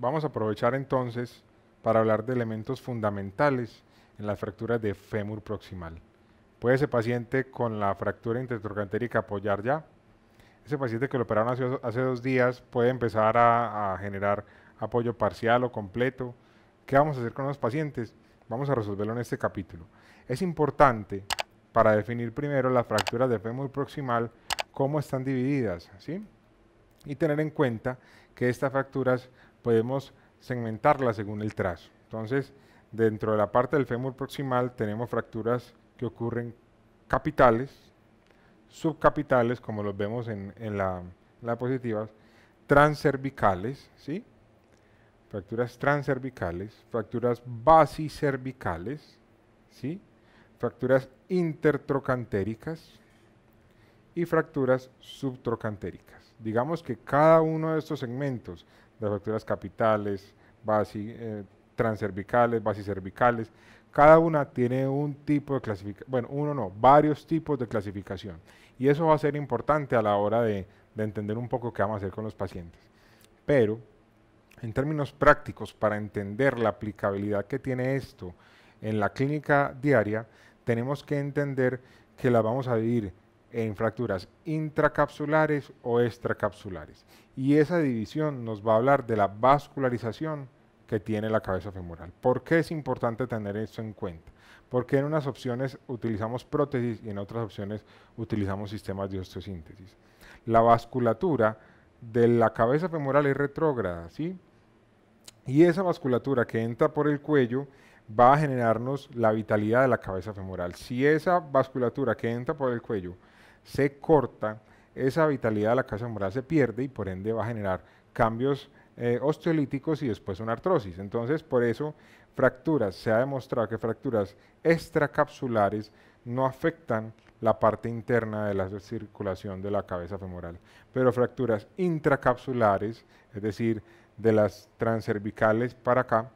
vamos a aprovechar entonces para hablar de elementos fundamentales en las fracturas de fémur proximal. ¿Puede ese paciente con la fractura intertrocantérica apoyar ya? Ese paciente que lo operaron hace, dos días puede empezar a, generar apoyo parcial o completo. ¿Qué vamos a hacer con los pacientes? Vamos a resolverlo en este capítulo. Es importante para definir primero las fracturas de fémur proximal, cómo están divididas, ¿sí? Y tener en cuenta que estas fracturas podemos segmentarla según el trazo. Entonces, dentro de la parte del fémur proximal tenemos fracturas que ocurren capitales, subcapitales, como los vemos en, la, diapositiva, transcervicales, ¿sí? fracturas transcervicales, fracturas basicervicales, ¿sí? fracturas intertrocantéricas y fracturas subtrocantéricas digamos que cada uno de estos segmentos, de fracturas capitales, eh, transcervicales, basicervicales, cada una tiene un tipo de clasificación, bueno, uno no, varios tipos de clasificación. Y eso va a ser importante a la hora de, de entender un poco qué vamos a hacer con los pacientes. Pero, en términos prácticos, para entender la aplicabilidad que tiene esto en la clínica diaria, tenemos que entender que la vamos a vivir en fracturas intracapsulares o extracapsulares. Y esa división nos va a hablar de la vascularización que tiene la cabeza femoral. ¿Por qué es importante tener esto en cuenta? Porque en unas opciones utilizamos prótesis y en otras opciones utilizamos sistemas de osteosíntesis. La vasculatura de la cabeza femoral es retrógrada, ¿sí? Y esa vasculatura que entra por el cuello va a generarnos la vitalidad de la cabeza femoral. Si esa vasculatura que entra por el cuello se corta, esa vitalidad de la cabeza femoral se pierde y por ende va a generar cambios eh, osteolíticos y después una artrosis. Entonces, por eso fracturas, se ha demostrado que fracturas extracapsulares no afectan la parte interna de la circulación de la cabeza femoral, pero fracturas intracapsulares, es decir, de las transcervicales para acá,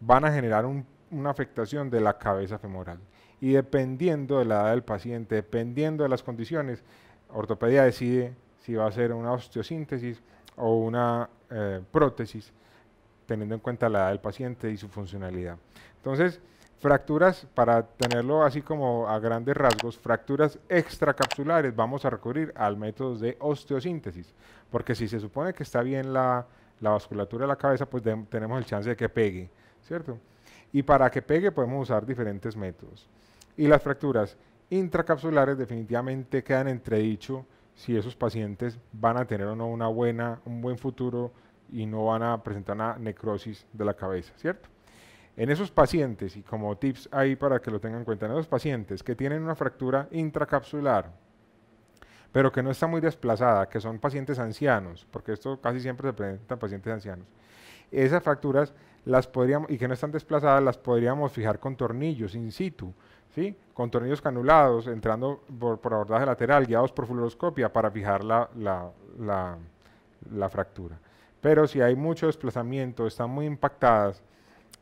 van a generar un una afectación de la cabeza femoral. Y dependiendo de la edad del paciente, dependiendo de las condiciones, ortopedia decide si va a ser una osteosíntesis o una eh, prótesis, teniendo en cuenta la edad del paciente y su funcionalidad. Entonces, fracturas, para tenerlo así como a grandes rasgos, fracturas extracapsulares, vamos a recurrir al método de osteosíntesis, porque si se supone que está bien la, vasculatura de la cabeza, pues tenemos el chance de que pegue, ¿cierto? Y para que pegue podemos usar diferentes métodos. Y las fracturas intracapsulares definitivamente quedan entredicho si esos pacientes van a tener o no una buena, un buen futuro y no van a presentar una necrosis de la cabeza, ¿cierto? En esos pacientes, y como tips ahí para que lo tengan en cuenta, en esos pacientes que tienen una fractura intracapsular, pero que no está muy desplazada, que son pacientes ancianos, porque esto casi siempre se presenta en pacientes ancianos, esas fracturas las podríamos, y que no están desplazadas, las podríamos fijar con tornillos in situ, ¿sí? con tornillos canulados, entrando por, abordaje lateral, guiados por fluoroscopia para fijar la, fractura. Pero si hay mucho desplazamiento, están muy impactadas,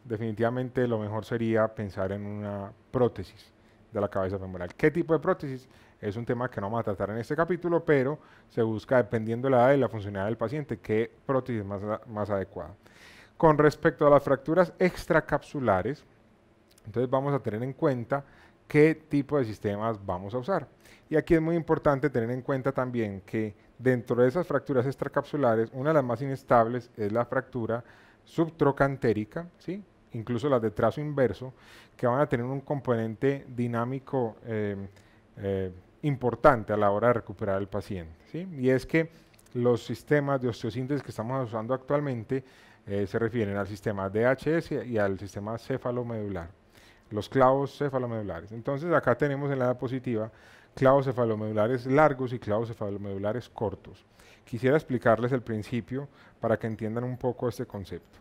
definitivamente lo mejor sería pensar en una prótesis de la cabeza femoral. ¿Qué tipo de prótesis? Es un tema que no vamos a tratar en este capítulo, pero se busca, dependiendo de la edad y la funcionalidad del paciente, qué prótesis más, más adecuada. Con respecto a las fracturas extracapsulares, entonces vamos a tener en cuenta qué tipo de sistemas vamos a usar. Y aquí es muy importante tener en cuenta también que dentro de esas fracturas extracapsulares, una de las más inestables es la fractura subtrocantérica, ¿sí? incluso las de trazo inverso, que van a tener un componente dinámico eh, eh, importante a la hora de recuperar al paciente. ¿sí? Y es que los sistemas de osteosíntesis que estamos usando actualmente eh, se refieren al sistema DHS y al sistema cefalomedular, los clavos cefalomedulares. Entonces acá tenemos en la diapositiva clavos cefalomedulares largos y clavos cefalomedulares cortos. Quisiera explicarles el principio para que entiendan un poco este concepto.